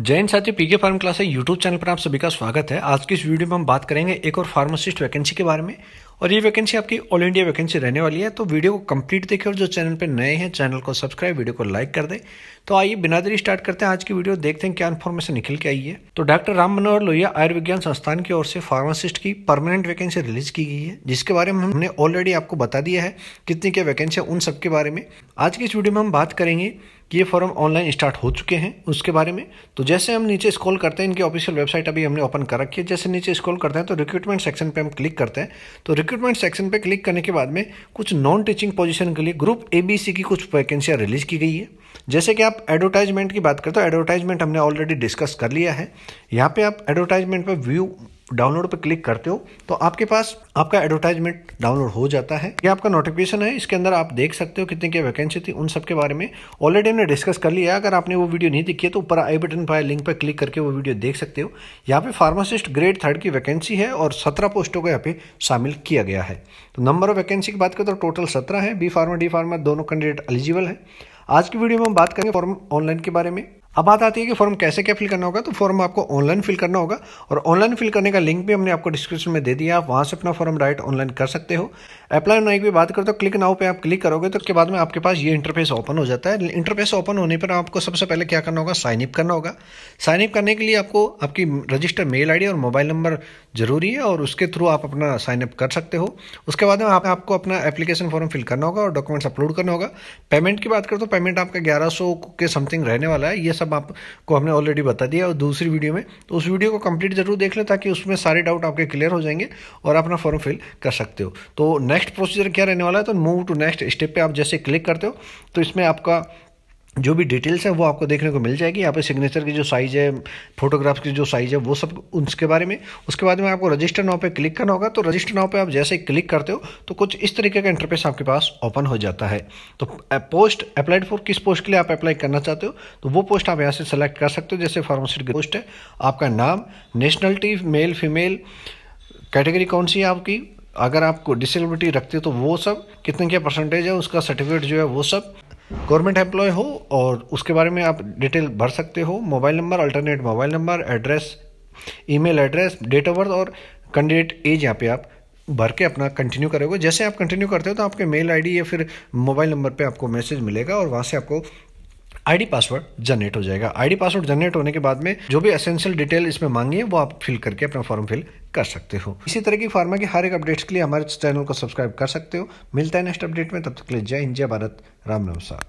जैन साथी PK pharm class है YouTube channel पर आप सभी का स्वागत है आज की इस वीडियो में हम बात करेंगे एक और फार्मासिस्ट वैकेंसी के बारे में और ये वैकेंसी आपकी ऑल इंडिया वैकेंसी रहने वाली है तो वीडियो को कंप्लीट देखें और जो चैनल पर नए हैं चैनल को सब्सक्राइब वीडियो को लाइक कर दें तो आइए बिना देरी स्टार्ट करते हैं आज की वीडियो देखते हैं क्या इन्फॉर्मेशन निकल के आई है तो डॉक्टर राम मनोहर लोहिया आयुर्विज्ञान संस्थान की ओर से फार्मासिस्ट की परमानेंट वैकेंसी रिलीज की गई है जिसके बारे में हमने ऑलरेडी आपको बता दिया है कितनी क्या वैकेंसी है उन सब के बारे में आज की इस वीडियो में हम बात करेंगे कि ये फॉर्म ऑनलाइन स्टार्ट हो चुके हैं उसके बारे में तो जैसे हम नीचे स्क्रॉल करते हैं इनकी ऑफिशियल वेबसाइट अभी हमने ओपन कर रखी है जैसे नीचे स्क्रॉल करते हैं तो रिक्रूटमेंट सेक्शन पे हम क्लिक करते हैं तो रिक्रूटमेंट सेक्शन पर क्लिक करने के बाद में कुछ नॉन टीचिंग पोजीशन के लिए ग्रुप ए बी सी की कुछ वैकेंसियाँ रिलीज की गई है जैसे कि आप एडवर्टाइजमेंट की बात करते हो एडवर्टाइजमेंट हमने ऑलरेडी डिस्कस कर लिया है यहाँ पे आप एडवर्टाइजमेंट पर व्यू डाउनलोड पर क्लिक करते हो तो आपके पास आपका एडवर्टाइजमेंट डाउनलोड हो जाता है ये आपका नोटिफिकेशन है इसके अंदर आप देख सकते हो कितनी क्या वैकेंसी थी उन सबके बारे में ऑलरेडी हमने डिस्कस कर लिया है अगर आपने वो वीडियो नहीं देखी है तो ऊपर आई बटन पर लिंक पर क्लिक करके वो वीडियो देख सकते हो यहाँ पे फार्मासिस्ट ग्रेड थर्ड की वैकेंसी है और सत्रह पोस्टों को यहाँ पे शामिल किया गया है तो नंबर ऑफ वैकेंसी की बात करें तो टोटल सत्रह है बी फार्मा डी फार्मा दोनों कैंडिडेट एलिजिबल है आज की वीडियो में हम बात करेंगे फॉर्म ऑनलाइन के बारे में अब बात आती है कि फॉर्म कैसे क्या फिल करना होगा तो फॉर्म आपको ऑनलाइन फिल करना होगा और ऑनलाइन फिल करने का लिंक भी हमने आपको डिस्क्रिप्शन में दे दिया आप वहाँ से अपना फॉर्म डायरेक्ट ऑनलाइन कर सकते हो अप्लाई नाइक भी बात करो तो क्लिक नाउ पे आप क्लिक करोगे तो उसके बाद में आपके पास ये इंटरफेस ओपन हो जाता है इंटरफेस ओपन होने पर आपको सबसे पहले क्या करना होगा साइन अप करना होगा साइन अप करने के लिए आपको आपकी रजिस्टर मेल आई और मोबाइल नंबर जरूरी है और उसके थ्रू आप अपना साइन अप कर सकते हो उसके बाद में आपको अपना एप्लीकेशन फॉर्म फिल करना होगा और डॉक्यूमेंट्स अपलोड करना होगा पेमेंट की बात करो तो पेमेंट आपका ग्यारह के समथिंग रहने वाला है ये सब सब आपको हमने ऑलरेडी बता दिया और दूसरी वीडियो में तो उस वीडियो को कंप्लीट जरूर देख लें ताकि उसमें सारे डाउट आपके क्लियर हो जाएंगे और अपना फॉर्म फिल कर सकते हो तो नेक्स्ट प्रोसीजर क्या रहने वाला है तो मूव टू नेक्स्ट स्टेप पर आप जैसे क्लिक करते हो तो इसमें आपका जो भी डिटेल्स है वो आपको देखने को मिल जाएगी यहाँ पे सिग्नेचर की जो साइज़ है फोटोग्राफ्स की जो साइज़ है वो सब उसके बारे में उसके बाद में आपको रजिस्टर नाव पे क्लिक करना होगा तो रजिस्टर नाव पे आप जैसे ही क्लिक करते हो तो कुछ इस तरीके का इंटरफेस आपके पास ओपन हो जाता है तो पोस्ट अप्लाइड फॉर किस पोस्ट के लिए आप अप्लाई करना चाहते हो तो वो पोस्ट आप यहाँ से सेलेक्ट कर सकते हो जैसे फार्मासिट की पोस्ट है आपका नाम नेशनलिटी मेल फीमेल कैटेगरी कौन सी है आपकी अगर आपको डिसेबिलिटी रखते हो तो वो सब कितने क्या परसेंटेज है उसका सर्टिफिकेट जो है वो सब गवर्नमेंट एम्प्लॉय हो और उसके बारे में आप डिटेल भर सकते हो mobile number alternate mobile number address email address date of birth और कैंडिडेट एज यहाँ पे आप भर के अपना कंटिन्यू करोगे जैसे आप कंटिन्यू करते हो तो आपके मेल आईडी या फिर मोबाइल नंबर पे आपको मैसेज मिलेगा और वहाँ से आपको आईडी पासवर्ड जनरेट हो जाएगा आईडी पासवर्ड जनरेट होने के बाद में जो भी असेंशियल डिटेल इसमें मांगी है वो आप फिल करके अपना फॉर्म फिल कर सकते हो इसी तरह की फार्मा की हर एक अपडेट्स के लिए हमारे चैनल को सब्सक्राइब कर सकते हो मिलता है नेक्स्ट अपडेट में तब तक के लिए जय हिंद जय भारत राम नमस्कार